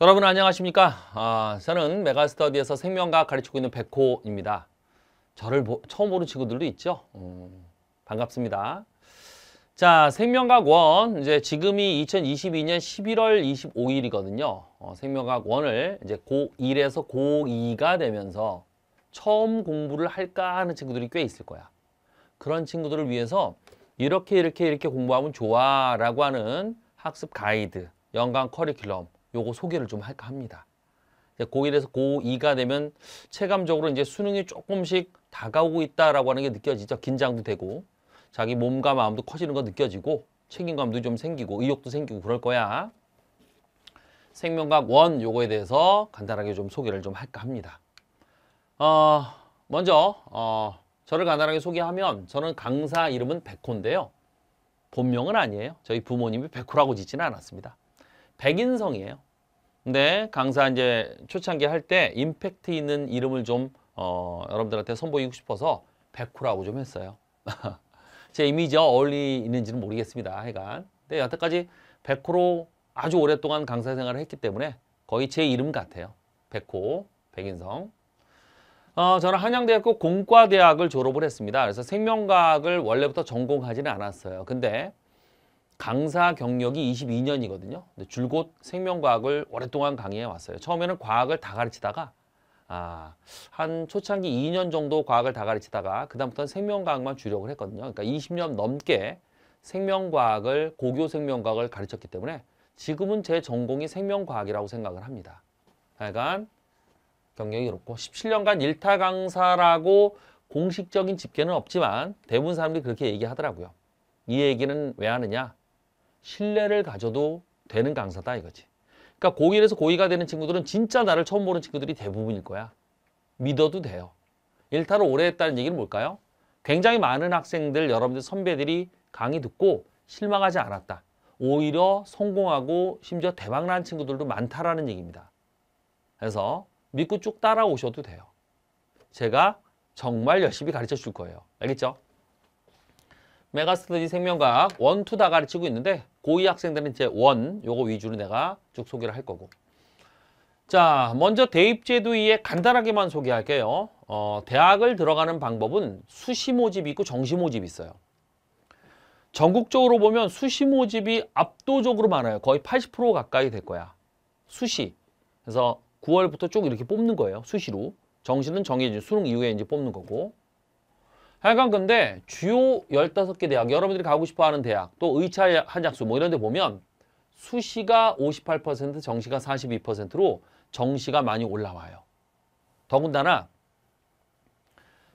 여러분 안녕하십니까? 아, 저는 메가스터디에서 생명과학 가르치고 있는 백호입니다. 저를 보, 처음 보는 친구들도 있죠? 음, 반갑습니다. 자, 생명과학 원 이제 지금이 2022년 11월 25일이거든요. 어, 생명과학 원을 이제 고1에서 고2가 되면서 처음 공부를 할까 하는 친구들이 꽤 있을 거야. 그런 친구들을 위해서 이렇게 이렇게 이렇게 공부하면 좋아라고 하는 학습 가이드, 연간 커리큘럼 요거 소개를 좀 할까 합니다. 고1에서 고2가 되면 체감적으로 이제 수능이 조금씩 다가오고 있다라고 하는 게 느껴지죠. 긴장도 되고 자기 몸과 마음도 커지는 거 느껴지고 책임감도 좀 생기고 의욕도 생기고 그럴 거야. 생명과학 원 요거에 대해서 간단하게 좀 소개를 좀 할까 합니다. 어, 먼저 어, 저를 간단하게 소개하면 저는 강사 이름은 백호인데요. 본명은 아니에요. 저희 부모님이 백호라고 짓지는 않았습니다. 백인성이에요. 근데 네, 강사 이제 초창기 할 때 임팩트 있는 이름을 좀 어, 여러분들한테 선보이고 싶어서 백호라고 좀 했어요. 제 이미지와 어울리는지는 모르겠습니다. 하여간. 근데 여태까지 백호로 아주 오랫동안 강사 생활을 했기 때문에 거의 제 이름 같아요. 백호, 백인성. 어, 저는 한양대학교 공과대학을 졸업을 했습니다. 그래서 생명과학을 원래부터 전공하지는 않았어요. 근데 강사 경력이 22년이거든요. 줄곧 생명과학을 오랫동안 강의해 왔어요. 처음에는 과학을 다 가르치다가 아, 한 초창기 2년 정도 과학을 다 가르치다가 그다음부터는 생명과학만 주력을 했거든요. 그러니까 20년 넘게 생명과학을 고교 생명과학을 가르쳤기 때문에 지금은 제 전공이 생명과학이라고 생각을 합니다. 하간 경력이 그렇고 17년간 일타 강사라고 공식적인 집계는 없지만 대부분 사람들이 그렇게 얘기하더라고요. 이 얘기는 왜 하느냐? 신뢰를 가져도 되는 강사다 이거지. 그러니까 고1에서 고2가 되는 친구들은 진짜 나를 처음 보는 친구들이 대부분일 거야. 믿어도 돼요. 일타를 오래 했다는 얘기는 뭘까요? 굉장히 많은 학생들, 여러분들 선배들이 강의 듣고 실망하지 않았다. 오히려 성공하고 심지어 대박난 친구들도 많다라는 얘기입니다. 그래서 믿고 쭉 따라오셔도 돼요. 제가 정말 열심히 가르쳐 줄 거예요. 알겠죠? 메가스터디 생명과학 1, 2 다 가르치고 있는데 고2 학생들은 이제 원 요거 위주로 내가 쭉 소개를 할 거고 자 먼저 대입제도에 간단하게만 소개할게요 어, 대학을 들어가는 방법은 수시 모집이 있고 정시 모집이 있어요 전국적으로 보면 수시 모집이 압도적으로 많아요 거의 80% 가까이 될 거야 수시 그래서 9월부터 쭉 이렇게 뽑는 거예요 수시로 정시는 정해진 수능 이후에 이제 뽑는 거고 하여간 근데 주요 15개 대학, 여러분들이 가고 싶어하는 대학, 또 의차 한약수 뭐 이런 데 보면 수시가 58%, 정시가 42%로 정시가 많이 올라와요. 더군다나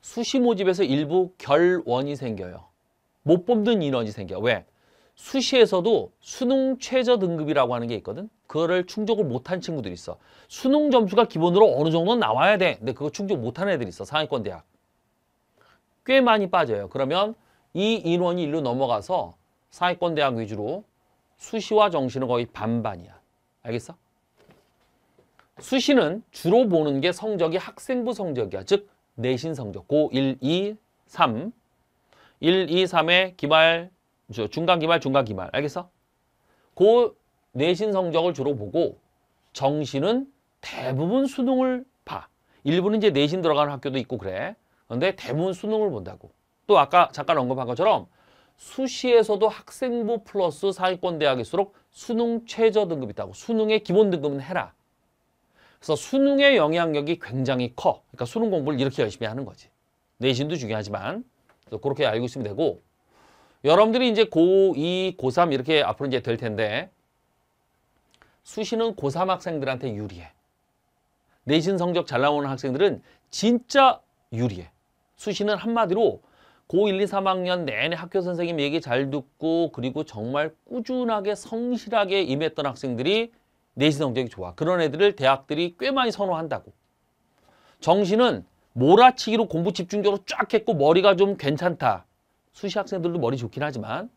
수시 모집에서 일부 결원이 생겨요. 못 뽑는 인원이 생겨. 왜? 수시에서도 수능 최저 등급이라고 하는 게 있거든. 그거를 충족을 못한 친구들이 있어. 수능 점수가 기본으로 어느 정도 는 나와야 돼. 근데 그거 충족 못한 애들이 있어. 상위권 대학. 꽤 많이 빠져요. 그러면 이 인원이 일로 넘어가서 사회권 대학 위주로 수시와 정시는 거의 반반이야. 알겠어? 수시는 주로 보는 게 성적이 학생부 성적이야. 즉 내신 성적. 고 1, 2, 3. 1, 2, 3의 기말, 중간 기말, 중간 기말. 알겠어? 고 내신 성적을 주로 보고 정시는 대부분 수능을 봐. 일부는 이제 내신 들어가는 학교도 있고 그래. 그런데대문 수능을 본다고. 또 아까 잠깐 언급한 것처럼 수시에서도 학생부 플러스 상위권 대학일수록 수능 최저 등급이 있다고. 수능의 기본 등급은 해라. 그래서 수능의 영향력이 굉장히 커. 그러니까 수능 공부를 이렇게 열심히 하는 거지. 내신도 중요하지만 그래서 그렇게 알고 있으면 되고 여러분들이 이제 고2, 고3 이렇게 앞으로 이제 될 텐데 수시는 고3 학생들한테 유리해. 내신 성적 잘 나오는 학생들은 진짜 유리해. 수시는 한마디로 고1, 2, 3학년 내내 학교 선생님 얘기 잘 듣고 그리고 정말 꾸준하게 성실하게 임했던 학생들이 내신 성적이 좋아. 그런 애들을 대학들이 꽤 많이 선호한다고. 정시는 몰아치기로 공부 집중적으로 쫙 했고 머리가 좀 괜찮다. 수시 학생들도 머리 좋긴 하지만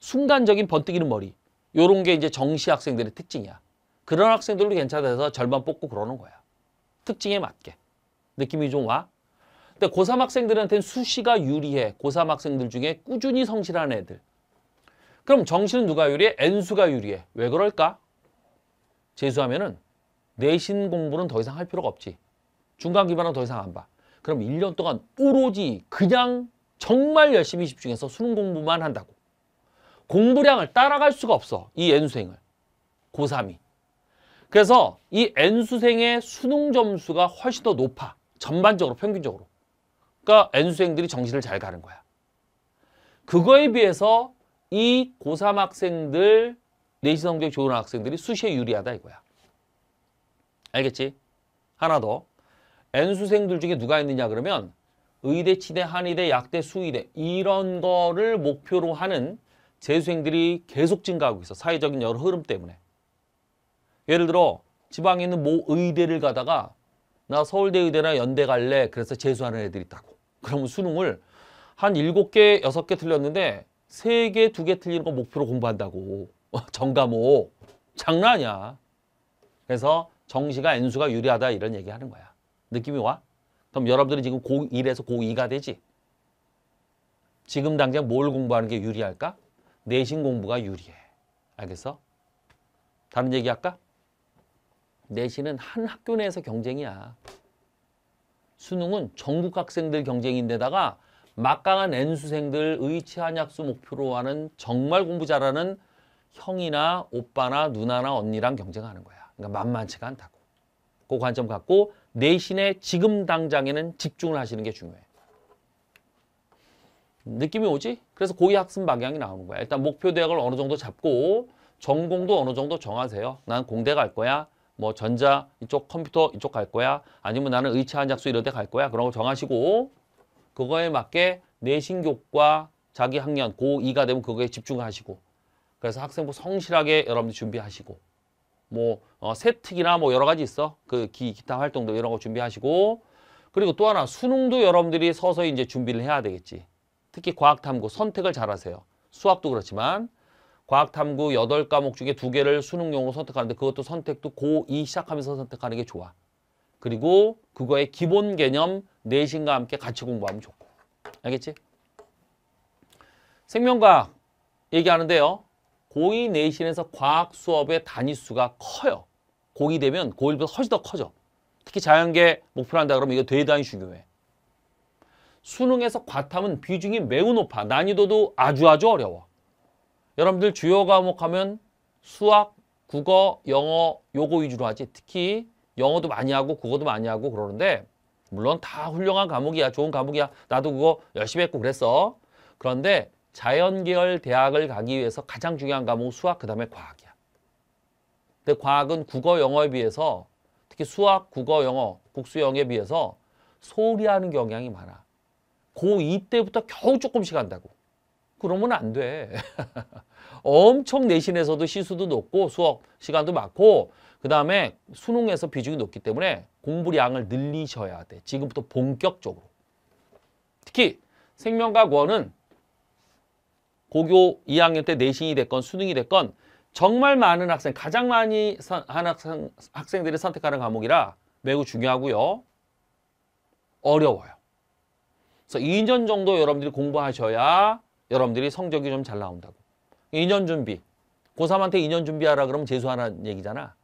순간적인 번뜩이는 머리. 요런 게 이제 정시 학생들의 특징이야. 그런 학생들도 괜찮아서 절반 뽑고 그러는 거야. 특징에 맞게. 느낌이 좀 와? 근데 고3 학생들한테는 수시가 유리해. 고3 학생들 중에 꾸준히 성실한 애들. 그럼 정시는 누가 유리해? N수가 유리해. 왜 그럴까? 재수하면은 내신 공부는 더 이상 할 필요가 없지. 중간 기반은 더 이상 안 봐. 그럼 1년 동안 오로지 그냥 정말 열심히 집중해서 수능 공부만 한다고. 공부량을 따라갈 수가 없어. 이 N수생을. 고3이. 그래서 이 N수생의 수능 점수가 훨씬 더 높아. 전반적으로 평균적으로. 그러니까 N수생들이 정신을 잘 가는 거야. 그거에 비해서 이 고3 학생들 내신 성적 좋은 학생들이 수시에 유리하다 이거야. 알겠지? 하나 더. N수생들 중에 누가 있느냐 그러면 의대, 치대, 한의대, 약대, 수의대 이런 거를 목표로 하는 재수생들이 계속 증가하고 있어. 사회적인 여러 흐름 때문에. 예를 들어 지방에 있는 모 의대를 가다가 나 서울대 의대나 연대 갈래 그래서 재수하는 애들이 있다고 그러면 수능을 한 일곱 개 여섯 개 틀렸는데 세 개 두 개 틀리는 거 목표로 공부한다고 어, 정과목 장난 이야 그래서 정시가 N수가 유리하다 이런 얘기하는 거야 느낌이 와? 그럼 여러분들이 지금 고1에서 고2가 되지? 지금 당장 뭘 공부하는 게 유리할까? 내신 공부가 유리해 알겠어? 다른 얘기할까? 내신은 한 학교 내에서 경쟁이야. 수능은 전국 학생들 경쟁인데다가 막강한 N수생들 의치한약수 목표로 하는 정말 공부 잘하는 형이나 오빠나 누나나 언니랑 경쟁하는 거야. 그러니까 만만치가 않다고. 그 관점 갖고 내신에 지금 당장에는 집중을 하시는 게 중요해. 느낌이 오지? 그래서 고위 학습 방향이 나오는 거야. 일단 목표 대학을 어느 정도 잡고 전공도 어느 정도 정하세요. 난 공대 갈 거야. 뭐 전자 이쪽 컴퓨터 이쪽 갈 거야 아니면 나는 의차 한작수 이런 데 갈 거야 그런 거 정하시고 그거에 맞게 내신 교과 자기 학년 고2가 되면 그거에 집중하시고 그래서 학생부 성실하게 여러분들 준비하시고 뭐 어, 세특이나 뭐 여러 가지 있어 그 기, 기타 활동도 이런 거 준비하시고 그리고 또 하나 수능도 여러분들이 서서히 이제 준비를 해야 되겠지 특히 과학탐구 선택을 잘하세요 수학도 그렇지만 과학탐구 8과목 중에 두개를 수능용으로 선택하는데 그것도 선택도 고2 시작하면서 선택하는 게 좋아. 그리고 그거의 기본 개념 내신과 함께 같이 공부하면 좋고. 알겠지? 생명과학 얘기하는데요. 고2 내신에서 과학 수업의 단위수가 커요. 고2 되면 고1보다 훨씬 더 커져. 특히 자연계 목표로 한다 그러면 이거 대단히 중요해. 수능에서 과탐은 비중이 매우 높아. 난이도도 아주아주 아주 어려워. 여러분들 주요 과목 하면 수학, 국어, 영어 요거 위주로 하지 특히 영어도 많이 하고 국어도 많이 하고 그러는데 물론 다 훌륭한 과목이야 좋은 과목이야 나도 그거 열심히 했고 그랬어 그런데 자연계열 대학을 가기 위해서 가장 중요한 과목은 수학 그 다음에 과학이야 근데 과학은 국어 영어에 비해서 특히 수학 국어 영어 국수 영어에 비해서 소홀히 하는 경향이 많아 고2 때부터 겨우 조금씩 한다고 그러면 안 돼. 엄청 내신에서도 시수도 높고 수업 시간도 많고 그 다음에 수능에서 비중이 높기 때문에 공부량을 늘리셔야 돼. 지금부터 본격적으로. 특히 생명과 구원은 고교 2학년 때 내신이 됐건 수능이 됐건 정말 많은 학생, 가장 많이 한 학생, 학생들이 선택하는 과목이라 매우 중요하고요. 어려워요. 그래서 2년 정도 여러분들이 공부하셔야 여러분들이 성적이 좀 잘 나온다고. 2년 준비. 고3한테 2년 준비하라 그러면 재수하는 얘기잖아.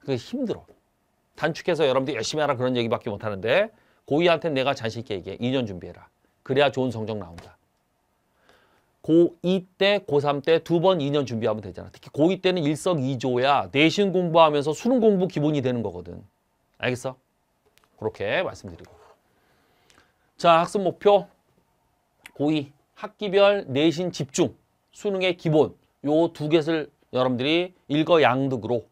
그게 힘들어. 단축해서 여러분들 열심히 하라 그런 얘기밖에 못하는데 고2한테 내가 자신 있게 얘기해. 2년 준비해라. 그래야 좋은 성적 나온다. 고2 때, 고3 때 두 번 2년 준비하면 되잖아. 특히 고2 때는 일석이조야 내신 공부하면서 수능 공부 기본이 되는 거거든. 알겠어? 그렇게 말씀드리고. 자, 학습 목표 고2. 학기별 내신 집중, 수능의 기본 요 두 개를 여러분들이 일거양득으로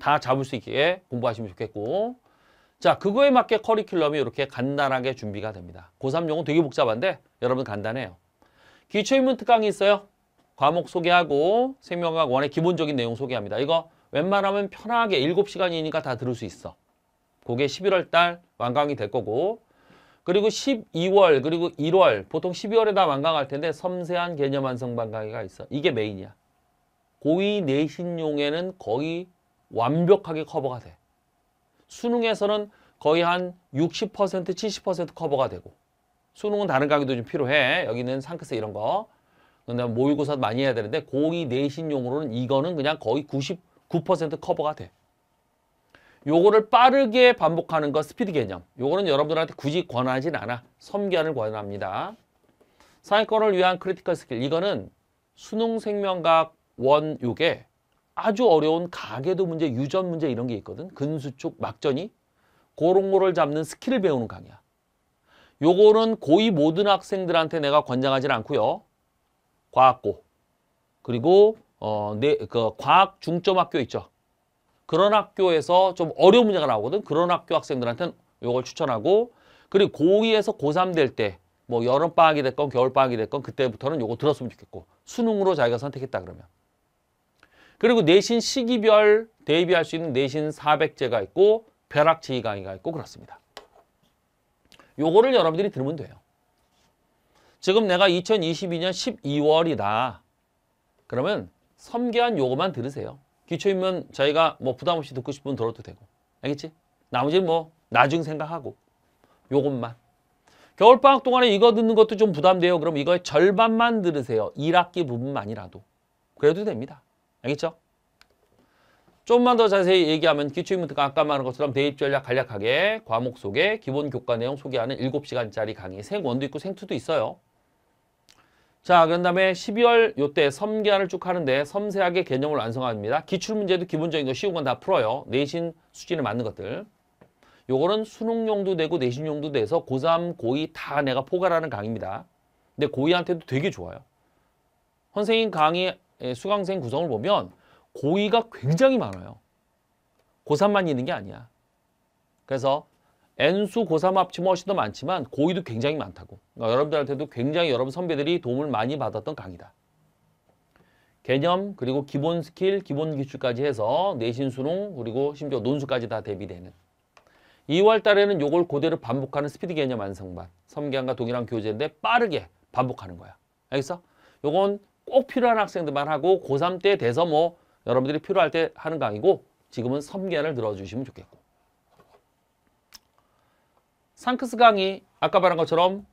다 잡을 수 있게 공부하시면 좋겠고 자 그거에 맞게 커리큘럼이 이렇게 간단하게 준비가 됩니다. 고3용은 되게 복잡한데 여러분 간단해요. 기초인문 특강이 있어요. 과목 소개하고 생명과학 원의 기본적인 내용 소개합니다. 이거 웬만하면 편하게 7시간이니까 다 들을 수 있어. 그게 11월 달 완강이 될 거고 그리고 12월 그리고 1월 보통 12월에 다 완강할 텐데 섬세한 개념 완성 반강의가 있어. 이게 메인이야. 고위 내신용에는 거의 완벽하게 커버가 돼. 수능에서는 거의 한 60% 70% 커버가 되고 수능은 다른 강의도 좀 필요해. 여기는 상크스 이런 거. 근데 모의고사 많이 해야 되는데 고위 내신용으로는 이거는 그냥 거의 99% 커버가 돼. 요거를 빠르게 반복하는 것 스피드 개념. 요거는 여러분들한테 굳이 권하진 않아. 섬견을 권합니다. 상위권을 위한 크리티컬 스킬. 이거는 수능 생명각 원 요게 아주 어려운 가계도 문제, 유전 문제 이런 게 있거든. 근수축, 막전이. 그런 거를 잡는 스킬을 배우는 강의야. 요거는 고위 모든 학생들한테 내가 권장하진 않고요. 과학고. 그리고 어, 네, 그 과학 중점학교 있죠. 그런 학교에서 좀 어려운 문제가 나오거든. 그런 학교 학생들한테는 요걸 추천하고 그리고 고2에서 고3 될때 뭐 여름방학이 됐건 겨울방학이 됐건 그때부터는 요거 들었으면 좋겠고 수능으로 자기가 선택했다 그러면 그리고 내신 시기별 대비할 수 있는 내신 400제가 있고 벼락 제2 강의가 있고 그렇습니다. 요거를 여러분들이 들으면 돼요. 지금 내가 2022년 12월이다. 그러면 섬기한 요거만 들으세요. 기초이면 저희가뭐 부담 없이 듣고 싶으면 들어도 되고. 알겠지? 나머지는 뭐 나중 생각하고 요것만. 겨울방학 동안에 이거 듣는 것도 좀 부담돼요. 그럼 이거의 절반만 들으세요. 1학기 부분만이라도. 그래도 됩니다. 알겠죠? 조금만더 자세히 얘기하면 기초인문트가 아까 말한 것처럼 대입 전략 간략하게 과목 소개, 기본 교과 내용 소개하는 7시간짜리 강의 생원도 있고 생투도 있어요. 자, 그런 다음에 12월 요 때 섬기한을 쭉 하는데 섬세하게 개념을 완성합니다. 기출문제도 기본적인 거 쉬운 건 다 풀어요. 내신 수준에 맞는 것들. 요거는 수능용도 되고 내신용도 돼서 고3, 고2 다 내가 포괄하는 강의입니다. 근데 고2한테도 되게 좋아요. 선생님 강의 예, 수강생 구성을 보면 고2가 굉장히 많아요. 고3만 있는 게 아니야. 그래서 N수 고3 합치면 훨씬 더 많지만 고2도 굉장히 많다고. 그러니까 여러분들한테도 굉장히 여러분 선배들이 도움을 많이 받았던 강의다. 개념 그리고 기본 스킬, 기본 기출까지 해서 내신 수능 그리고 심지어 논수까지 다 대비되는 2월 달에는 요걸 그대로 반복하는 스피드 개념 완성반 섬기안과 동일한 교재인데 빠르게 반복하는 거야. 알겠어? 요건 꼭 필요한 학생들만 하고 고3 때 돼서 뭐 여러분들이 필요할 때 하는 강의고 지금은 섬기안을 들어주시면 좋겠고 상크스강이 아까 말한 것처럼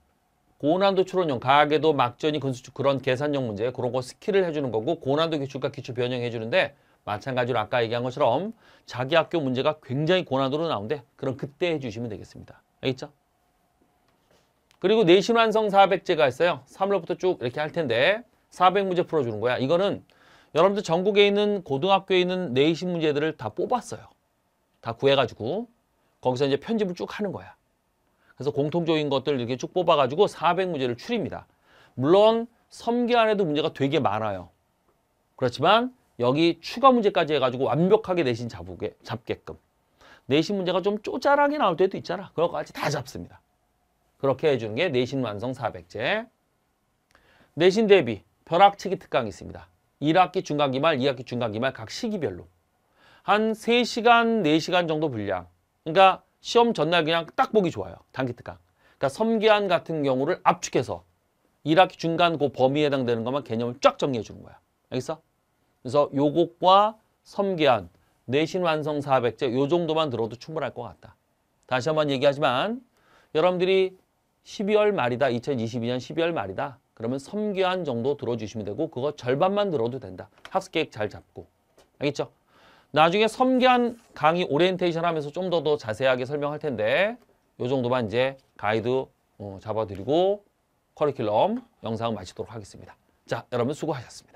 고난도 추론형, 가계도, 막전이, 건수축 그런 계산형 문제 그런 거 스킬을 해주는 거고 고난도 기출과 기출 변형 해주는데 마찬가지로 아까 얘기한 것처럼 자기 학교 문제가 굉장히 고난도로 나오는데 그럼 그때 해주시면 되겠습니다. 알겠죠? 그리고 내신 완성 400제가 있어요. 3월부터 쭉 이렇게 할 텐데 400문제 풀어주는 거야. 이거는 여러분들 전국에 있는 고등학교에 있는 내신 문제들을 다 뽑았어요. 다 구해가지고 거기서 이제 편집을 쭉 하는 거야. 그래서 공통적인 것들 이렇게 쭉 뽑아가지고 400문제를 추립니다. 물론 섬기 안에도 문제가 되게 많아요. 그렇지만 여기 추가 문제까지 해가지고 완벽하게 내신 잡게, 잡게끔 내신 문제가 좀 쪼잘하게 나올 때도 있잖아. 그것까지 다 잡습니다. 그렇게 해주는 게 내신 완성 400제 내신 대비 벼락치기 특강이 있습니다. 1학기 중간기말, 2학기 중간기말 각 시기별로 한 3시간, 4시간 정도 분량 그러니까 시험 전날 그냥 딱 보기 좋아요. 단기 특강. 그러니까 섬기한 같은 경우를 압축해서 1학기 중간 그 범위에 해당되는 것만 개념을 쫙 정리해 주는 거야. 알겠어? 그래서 요곡과 섬기한, 내신 완성 400제 요 정도만 들어도 충분할 것 같다. 다시 한번 얘기하지만 여러분들이 12월 말이다. 2022년 12월 말이다. 그러면 섬기한 정도 들어주시면 되고 그거 절반만 들어도 된다. 학습 계획 잘 잡고. 알겠죠? 나중에 섬기한 강의 오리엔테이션 하면서 좀 더 더 자세하게 설명할 텐데 요 정도만 이제 가이드 어, 잡아드리고 커리큘럼 영상 을 마치도록 하겠습니다. 자, 여러분 수고하셨습니다.